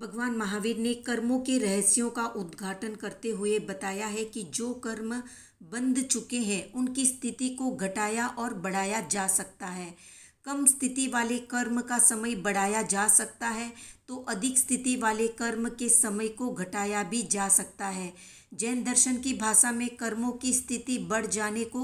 भगवान महावीर ने कर्मों के रहस्यों का उद्घाटन करते हुए बताया है कि जो कर्म बंद चुके हैं उनकी स्थिति को घटाया और बढ़ाया जा सकता है कम स्थिति वाले कर्म का समय बढ़ाया जा सकता है तो अधिक स्थिति वाले कर्म के समय को घटाया भी जा सकता है जैन दर्शन की भाषा में कर्मों की स्थिति बढ़ जाने को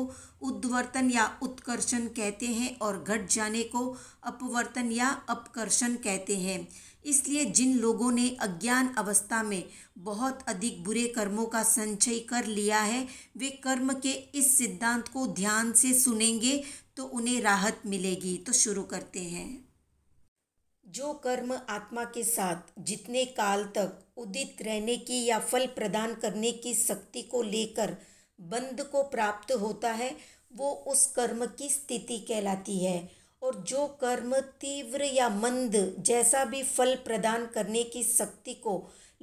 उद्वर्तन या उत्कर्षण कहते हैं और घट जाने को अपवर्तन या अपकर्षण कहते हैं इसलिए जिन लोगों ने अज्ञान अवस्था में बहुत अधिक बुरे कर्मों का संचय कर लिया है वे कर्म के इस सिद्धांत को ध्यान से सुनेंगे तो उन्हें राहत मिलेगी तो शुरू करते हैं जो कर्म आत्मा के साथ जितने काल तक उदित रहने की या फल प्रदान करने की शक्ति को लेकर बंद को प्राप्त होता है वो उस कर्म की स्थिति कहलाती है और जो कर्म तीव्र या मंद जैसा भी फल प्रदान करने की शक्ति को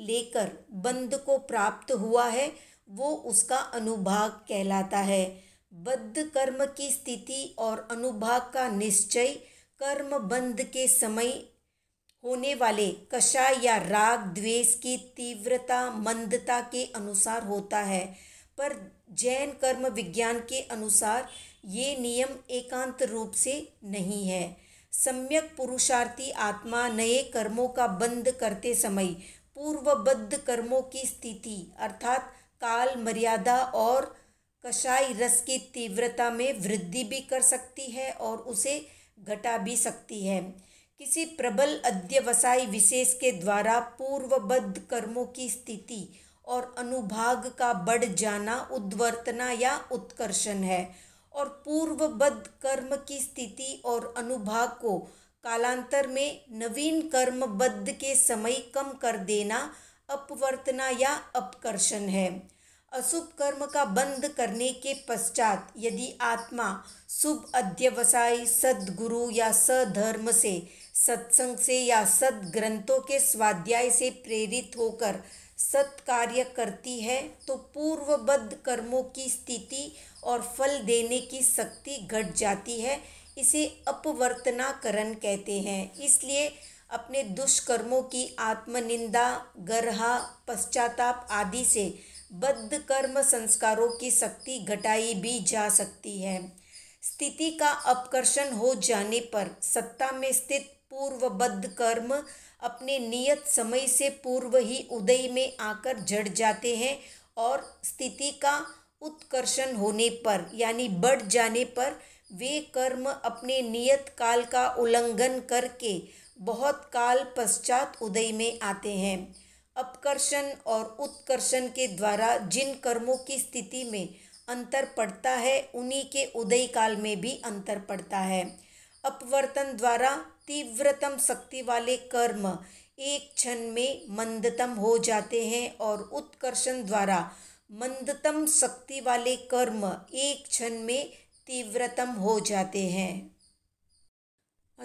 लेकर बंद को प्राप्त हुआ है वो उसका अनुभाग कहलाता है बद्ध कर्म की स्थिति और अनुभाग का निश्चय कर्म बंद के समय होने वाले कषाय या राग द्वेष की तीव्रता मंदता के अनुसार होता है पर जैन कर्म विज्ञान के अनुसार ये नियम एकांत रूप से नहीं है सम्यक पुरुषार्थी आत्मा नए कर्मों का बंद करते समय पूर्वबद्ध कर्मों की स्थिति अर्थात काल मर्यादा और कषाय रस की तीव्रता में वृद्धि भी कर सकती है और उसे घटा भी सकती है किसी प्रबल अध्यवसाय विशेष के द्वारा पूर्वबद्ध कर्मों की स्थिति और अनुभाग का बढ़ जाना उद्वर्तना या उत्कर्षण है और पूर्वबद्ध कर्म की स्थिति और अनुभाग को कालांतर में नवीन कर्मबद्ध के समय कम कर देना अपवर्तना या अपकर्षण है अशुभ कर्म का बंद करने के पश्चात यदि आत्मा शुभ अध्यवसाय सदगुरु या सधर्म से सत्संग से या सत ग्रंथों के स्वाध्याय से प्रेरित होकर सत कार्य करती है तो पूर्वबद्ध कर्मों की स्थिति और फल देने की शक्ति घट जाती है इसे अपवर्तनाकरण कहते हैं इसलिए अपने दुष्कर्मों की आत्मनिंदा गर्हा पश्चाताप आदि से बद्ध कर्म संस्कारों की शक्ति घटाई भी जा सकती है स्थिति का अपकर्षण हो जाने पर सत्ता में स्थित पूर्वबद्ध कर्म अपने नियत समय से पूर्व ही उदय में आकर जड़ जाते हैं और स्थिति का उत्कर्षण होने पर यानी बढ़ जाने पर वे कर्म अपने नियत काल का उल्लंघन करके बहुत काल पश्चात उदय में आते हैं अपकर्षण और उत्कर्षण के द्वारा जिन कर्मों की स्थिति में अंतर पड़ता है उन्हीं के उदय काल में भी अंतर पड़ता है अपवर्तन द्वारा तीव्रतम शक्ति वाले कर्म एक क्षण में मंदतम हो जाते हैं और उत्कर्षण द्वारा मंदतम शक्ति वाले कर्म एक क्षण में तीव्रतम हो जाते हैं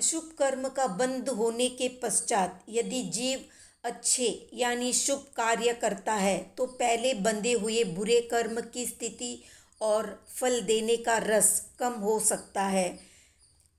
अशुभ कर्म का बंद होने के पश्चात यदि जीव अच्छे यानी शुभ कार्य करता है तो पहले बंधे हुए बुरे कर्म की स्थिति और फल देने का रस कम हो सकता है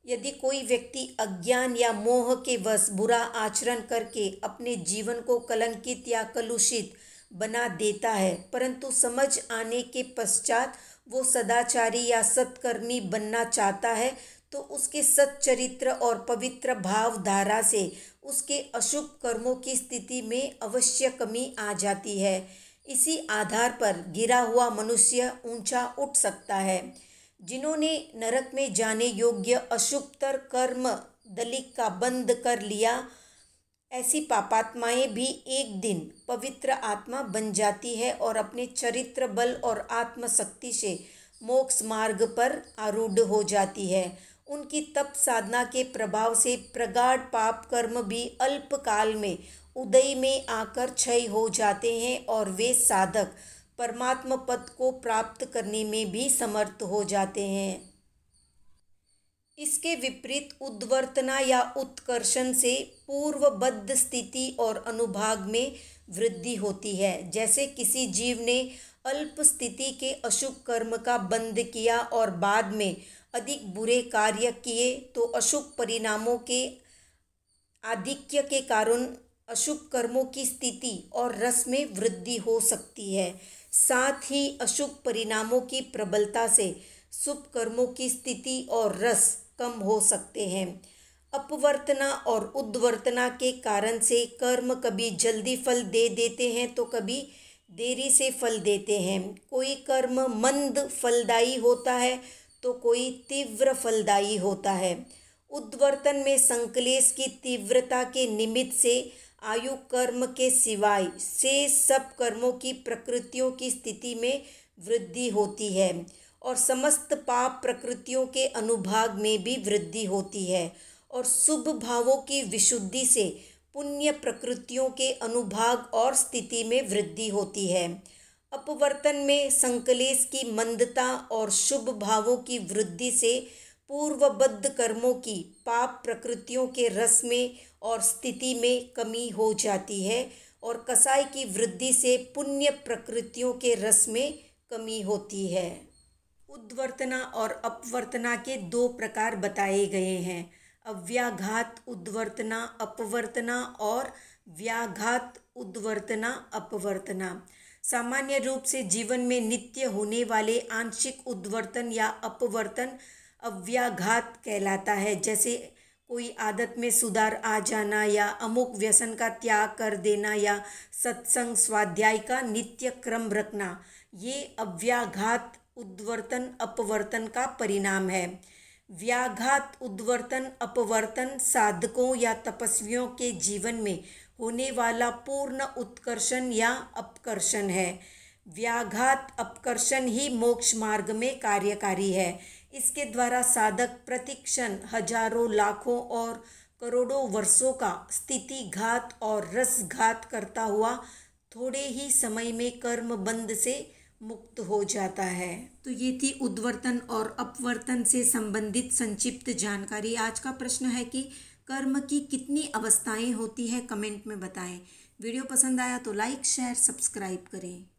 यदि कोई व्यक्ति अज्ञान या मोह के वश बुरा आचरण करके अपने जीवन को कलंकित या कलुषित बना देता है परंतु समझ आने के पश्चात वो सदाचारी या सत्कर्मी बनना चाहता है तो उसके सच्चरित्र और पवित्र भावधारा से उसके अशुभ कर्मों की स्थिति में अवश्य कमी आ जाती है इसी आधार पर गिरा हुआ मनुष्य ऊंचा उठ सकता है जिन्होंने नरक में जाने योग्य अशुभतर कर्म दलिक का बंद कर लिया ऐसी पापात्माएं भी एक दिन पवित्र आत्मा बन जाती है और अपने चरित्र बल और आत्मशक्ति से मोक्ष मार्ग पर आरूढ़ हो जाती है उनकी तप साधना के प्रभाव से प्रगाढ़ पाप कर्म भी अल्पकाल में उदय में आकर क्षय हो जाते हैं और वे साधक परमात्म पद को प्राप्त करने में भी समर्थ हो जाते हैं इसके विपरीत उद्वर्तना या उत्कर्षण से पूर्वबद्ध स्थिति और अनुभाग में वृद्धि होती है जैसे किसी जीव ने अल्प स्थिति के अशुभ कर्म का बंद किया और बाद में अधिक बुरे कार्य किए तो अशुभ परिणामों के आधिक्य के कारण अशुभ कर्मों की स्थिति और रस में वृद्धि हो सकती है साथ ही अशुभ परिणामों की प्रबलता से शुभ कर्मों की स्थिति और रस कम हो सकते हैं अपवर्तना और उद्वर्तना के कारण से कर्म कभी जल्दी फल दे देते हैं तो कभी देरी से फल देते हैं कोई कर्म मंद फलदायी होता है तो कोई तीव्र फलदायी होता है उद्वर्तन में संकलेश की तीव्रता के निमित्त से आयु कर्म के सिवाय से सब कर्मों की प्रकृतियों की स्थिति में वृद्धि होती है और समस्त पाप प्रकृतियों के अनुभाग में भी वृद्धि होती है और शुभ भावों की विशुद्धि से पुण्य प्रकृतियों के अनुभाग और स्थिति में वृद्धि होती है अपवर्तन में संकलेश की मंदता और शुभ भावों की वृद्धि से पूर्वबद्ध कर्मों की पाप प्रकृतियों के रस में और स्थिति में कमी हो जाती है और कसाई की वृद्धि से पुण्य प्रकृतियों के रस में कमी होती है उद्वर्तना और अपवर्तना के दो प्रकार बताए गए हैं अव्याघात उद्वर्तना अपवर्तना और व्याघात उद्वर्तना अपवर्तना सामान्य रूप से जीवन में नित्य होने वाले आंशिक उद्वर्तन या अपवर्तन अव्याघात कहलाता है जैसे कोई आदत में सुधार आ जाना या अमुक व्यसन का त्याग कर देना या सत्संग स्वाध्याय का नित्य क्रम रखना ये अव्याघात उद्वर्तन अपवर्तन का परिणाम है व्याघात उद्वर्तन अपवर्तन साधकों या तपस्वियों के जीवन में होने वाला पूर्ण उत्कर्षण या अपकर्षण है व्याघात अपकर्षण ही मोक्ष मार्ग में कार्यकारी है इसके द्वारा साधक प्रतिक्षण हजारों लाखों और करोड़ों वर्षों का स्थिति घात और रस घात करता हुआ थोड़े ही समय में कर्म बंद से मुक्त हो जाता है तो ये थी उद्वर्तन और अपवर्तन से संबंधित संक्षिप्त जानकारी आज का प्रश्न है कि कर्म की कितनी अवस्थाएं होती है कमेंट में बताएं वीडियो पसंद आया तो लाइक शेयर सब्सक्राइब करें